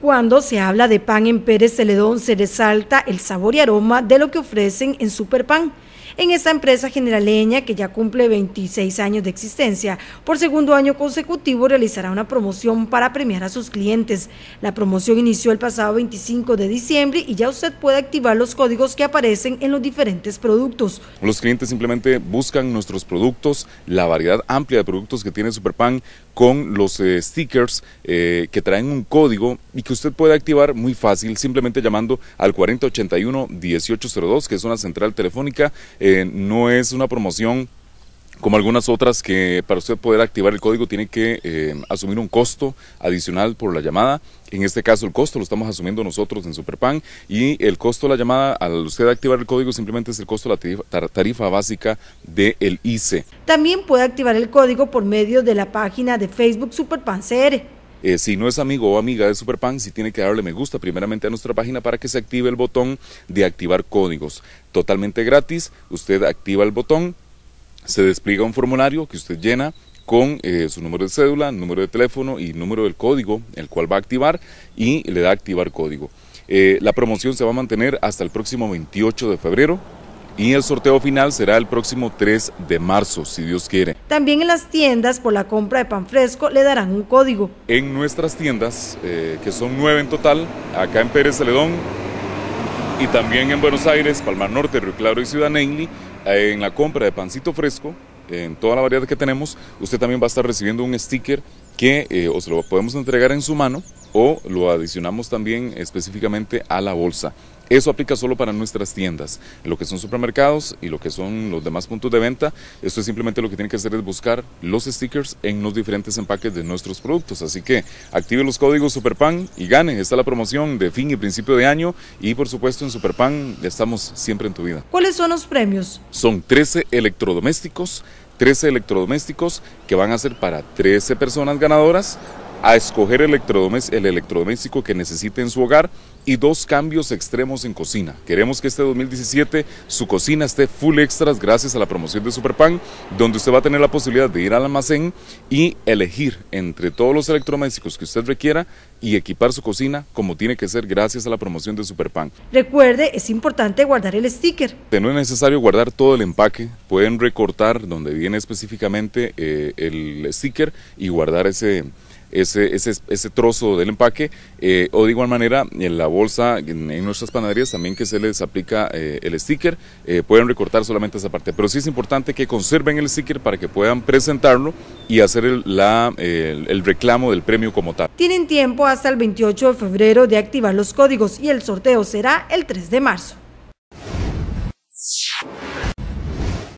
Cuando se habla de pan en Pérez Celedón, se resalta el sabor y aroma de lo que ofrecen en Superpan. En esta empresa generaleña, que ya cumple 26 años de existencia, por segundo año consecutivo realizará una promoción para premiar a sus clientes. La promoción inició el pasado 25 de diciembre y ya usted puede activar los códigos que aparecen en los diferentes productos. Los clientes simplemente buscan nuestros productos, la variedad amplia de productos que tiene Superpan con los eh, stickers eh, que traen un código y que que usted puede activar muy fácil, simplemente llamando al 4081-1802, que es una central telefónica. Eh, no es una promoción como algunas otras que para usted poder activar el código tiene que eh, asumir un costo adicional por la llamada. En este caso el costo lo estamos asumiendo nosotros en Superpan y el costo de la llamada al usted activar el código simplemente es el costo de la tarifa, básica del ICE. También puede activar el código por medio de la página de Facebook Superpan eh, si no es amigo o amiga de Superpan, si tiene que darle me gusta primeramente a nuestra página para que se active el botón de activar códigos. Totalmente gratis, usted activa el botón, se despliega un formulario que usted llena con eh, su número de cédula, número de teléfono y número del código, el cual va a activar y le da activar código. Eh, la promoción se va a mantener hasta el próximo 28 de febrero y el sorteo final será el próximo 3 de marzo, si Dios quiere. También en las tiendas por la compra de pan fresco le darán un código. En nuestras tiendas, eh, que son nueve en total, acá en Pérez Celedón y también en Buenos Aires, Palmar Norte, Río Claro y Ciudad Neyli, eh, en la compra de pancito fresco, en toda la variedad que tenemos, usted también va a estar recibiendo un sticker que eh, os lo podemos entregar en su mano o lo adicionamos también específicamente a la bolsa. Eso aplica solo para nuestras tiendas, lo que son supermercados y lo que son los demás puntos de venta. Esto es simplemente lo que tienen que hacer es buscar los stickers en los diferentes empaques de nuestros productos. Así que active los códigos Superpan y ganen. Está la promoción de fin y principio de año y por supuesto en Superpan estamos siempre en tu vida. ¿Cuáles son los premios? Son 13 electrodomésticos, 13 electrodomésticos que van a ser para 13 personas ganadoras a escoger el, electrodoméstico que necesite en su hogar y dos cambios extremos en cocina. Queremos que este 2017 su cocina esté full extras gracias a la promoción de Superpan, donde usted va a tener la posibilidad de ir al almacén y elegir entre todos los electrodomésticos que usted requiera y equipar su cocina como tiene que ser gracias a la promoción de Superpan. Recuerde, es importante guardar el sticker. No es necesario guardar todo el empaque, pueden recortar donde viene específicamente eh, el sticker y guardar ese ese, ese, trozo del empaque eh, o de igual manera en la bolsa en, nuestras panaderías también que se les aplica eh, el sticker eh, pueden recortar solamente esa parte pero sí es importante que conserven el sticker para que puedan presentarlo y hacer el, el reclamo del premio como tal. Tienen tiempo hasta el 28 de febrero de activar los códigos y el sorteo será el 3 de marzo.